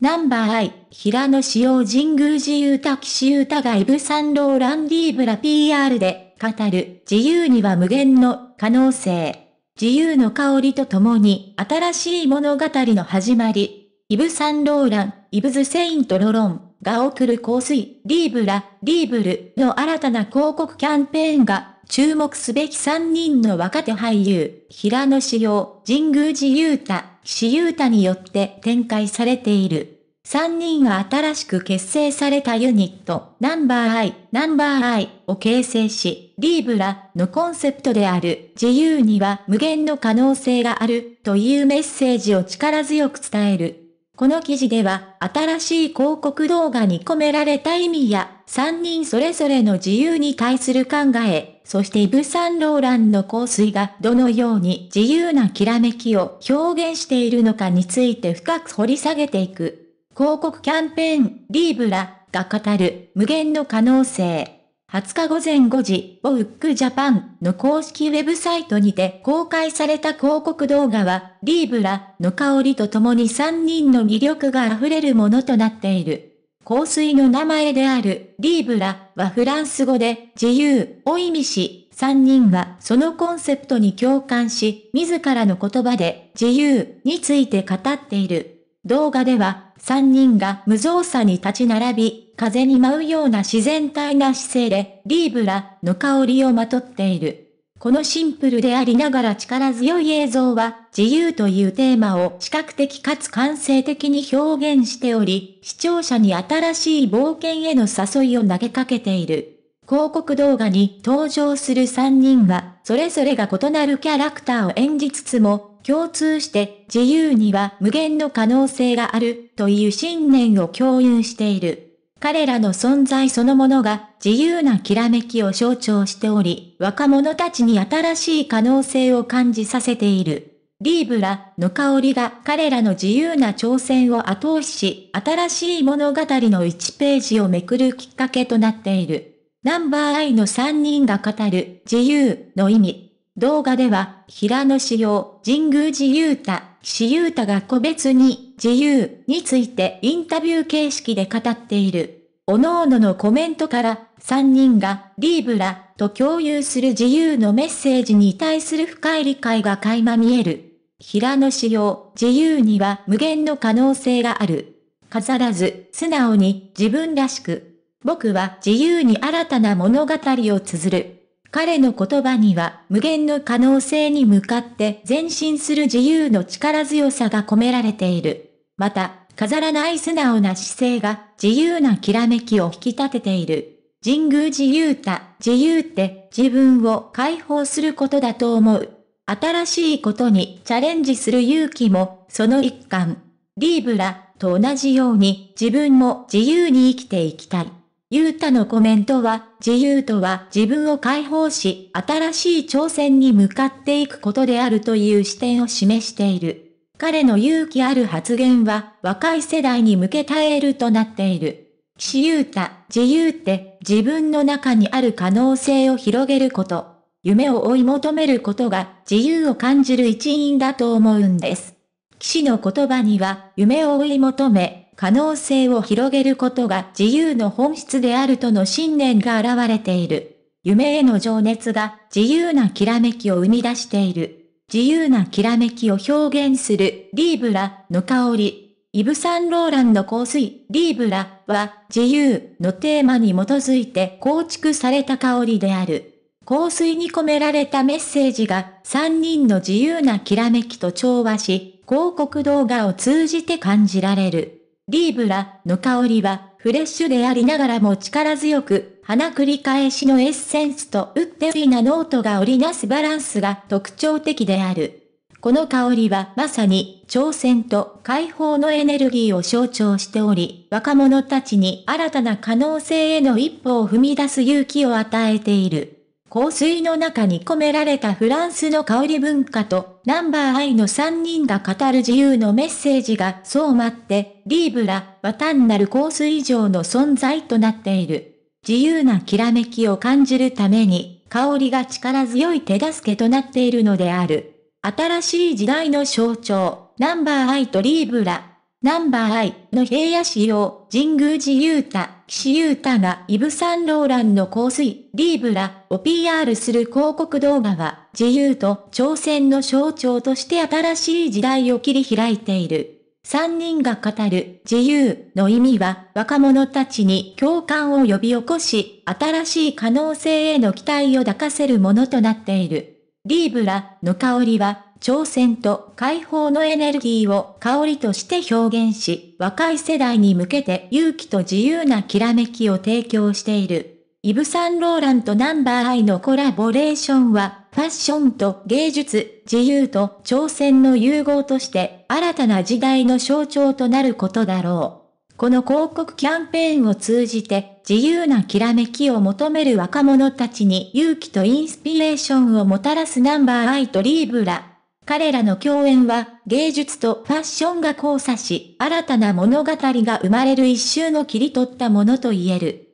ナンバーアイ、平野紫耀神宮寺ゆうた岸優太がイブ・サンローランディーブラ PR で語る自由には無限の可能性。自由の香りとともに新しい物語の始まり。イブ・サンローラン、イブズ・セイント・ロロンが送る香水、リーブラ、リーブルの新たな広告キャンペーンが注目すべき3人の若手俳優、平野志陽、神宮寺勇太、岸優太によって展開されている。3人が新しく結成されたユニット、ナンバーアイ、ナンバーアイを形成し、リーブラのコンセプトである自由には無限の可能性があるというメッセージを力強く伝える。この記事では、新しい広告動画に込められた意味や、3人それぞれの自由に対する考え、そしてイブ・サンローランの香水がどのように自由なきらめきを表現しているのかについて深く掘り下げていく。広告キャンペーン、リーブラが語る無限の可能性。20日午前5時、ボウックジャパンの公式ウェブサイトにて公開された広告動画は、リーブラの香りと共に3人の魅力が溢れるものとなっている。香水の名前であるリーブラはフランス語で自由を意味し、3人はそのコンセプトに共感し、自らの言葉で自由について語っている。動画では3人が無造作に立ち並び、風に舞うような自然体な姿勢でリーブラの香りをまとっている。このシンプルでありながら力強い映像は、自由というテーマを視覚的かつ感性的に表現しており、視聴者に新しい冒険への誘いを投げかけている。広告動画に登場する3人は、それぞれが異なるキャラクターを演じつつも、共通して自由には無限の可能性があるという信念を共有している。彼らの存在そのものが自由なきらめきを象徴しており、若者たちに新しい可能性を感じさせている。リーブラの香りが彼らの自由な挑戦を後押しし、新しい物語の1ページをめくるきっかけとなっている。ナンバーアイの3人が語る自由の意味。動画では、平野紫耀、神宮寺勇太、岸優太が個別に、自由についてインタビュー形式で語っている。各々のコメントから、3人が、リーブラ、と共有する自由のメッセージに対する深い理解が垣間見える。平野紫耀、自由には無限の可能性がある。飾らず、素直に、自分らしく。僕は自由に新たな物語を綴る。彼の言葉には無限の可能性に向かって前進する自由の力強さが込められている。また、飾らない素直な姿勢が自由なきらめきを引き立てている。神宮自由た、自由って自分を解放することだと思う。新しいことにチャレンジする勇気もその一環。リーブラと同じように自分も自由に生きていきたい。ゆうたのコメントは、自由とは自分を解放し、新しい挑戦に向かっていくことであるという視点を示している。彼の勇気ある発言は、若い世代に向けたエールとなっている。岸優太、自由って自分の中にある可能性を広げること。夢を追い求めることが自由を感じる一因だと思うんです。騎士の言葉には、夢を追い求め、可能性を広げることが自由の本質であるとの信念が現れている。夢への情熱が自由なきらめきを生み出している。自由なきらめきを表現するリーブラの香り。イブ・サンローランの香水リーブラは自由のテーマに基づいて構築された香りである。香水に込められたメッセージが3人の自由なきらめきと調和し、広告動画を通じて感じられる。リーブラの香りはフレッシュでありながらも力強く、花繰り返しのエッセンスとウッデリなノートが織りなすバランスが特徴的である。この香りはまさに挑戦と解放のエネルギーを象徴しており、若者たちに新たな可能性への一歩を踏み出す勇気を与えている。香水の中に込められたフランスの香り文化と、ナンバーアイの3人が語る自由のメッセージがそう待って、リーブラは単なる香水以上の存在となっている。自由なきらめきを感じるために、香りが力強い手助けとなっているのである。新しい時代の象徴、ナンバーアイとリーブラ。ナンバーアイの平野市を、神宮寺う太、岸優太がイブ・サンローランの香水、リーブラを PR する広告動画は、自由と挑戦の象徴として新しい時代を切り開いている。三人が語る自由の意味は若者たちに共感を呼び起こし、新しい可能性への期待を抱かせるものとなっている。リーブラの香りは挑戦と解放のエネルギーを香りとして表現し、若い世代に向けて勇気と自由なきらめきを提供している。イブ・サンローランとナンバーアイのコラボレーションは、ファッションと芸術、自由と挑戦の融合として、新たな時代の象徴となることだろう。この広告キャンペーンを通じて、自由なきらめきを求める若者たちに勇気とインスピレーションをもたらすナンバーアイとリーブラ。彼らの共演は、芸術とファッションが交差し、新たな物語が生まれる一周の切り取ったものと言える。